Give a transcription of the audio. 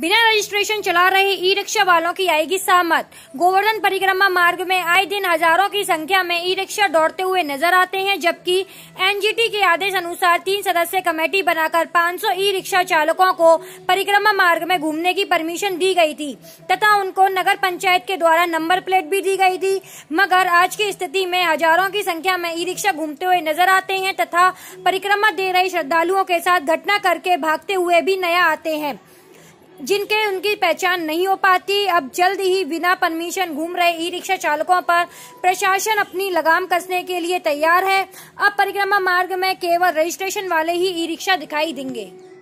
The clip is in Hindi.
बिना रजिस्ट्रेशन चला रहे ई रिक्शा वालों की आएगी सहमत गोवर्धन परिक्रमा मार्ग में आए दिन हजारों की संख्या में ई रिक्शा दौड़ते हुए नजर आते हैं जबकि एनजीटी के आदेश अनुसार तीन सदस्य कमेटी बनाकर 500 ई रिक्शा चालकों को परिक्रमा मार्ग में घूमने की परमिशन दी गई थी तथा उनको नगर पंचायत के द्वारा नंबर प्लेट भी दी गयी थी मगर आज की स्थिति में हजारों की संख्या में ई रिक्शा घूमते हुए नजर आते हैं तथा परिक्रमा दे रहे श्रद्धालुओं के साथ घटना करके भागते हुए भी नया आते हैं जिनके उनकी पहचान नहीं हो पाती अब जल्द ही बिना परमिशन घूम रहे ई रिक्शा चालकों पर प्रशासन अपनी लगाम कसने के लिए तैयार है अब परिक्रमा मार्ग में केवल रजिस्ट्रेशन वाले ही ई रिक्शा दिखाई देंगे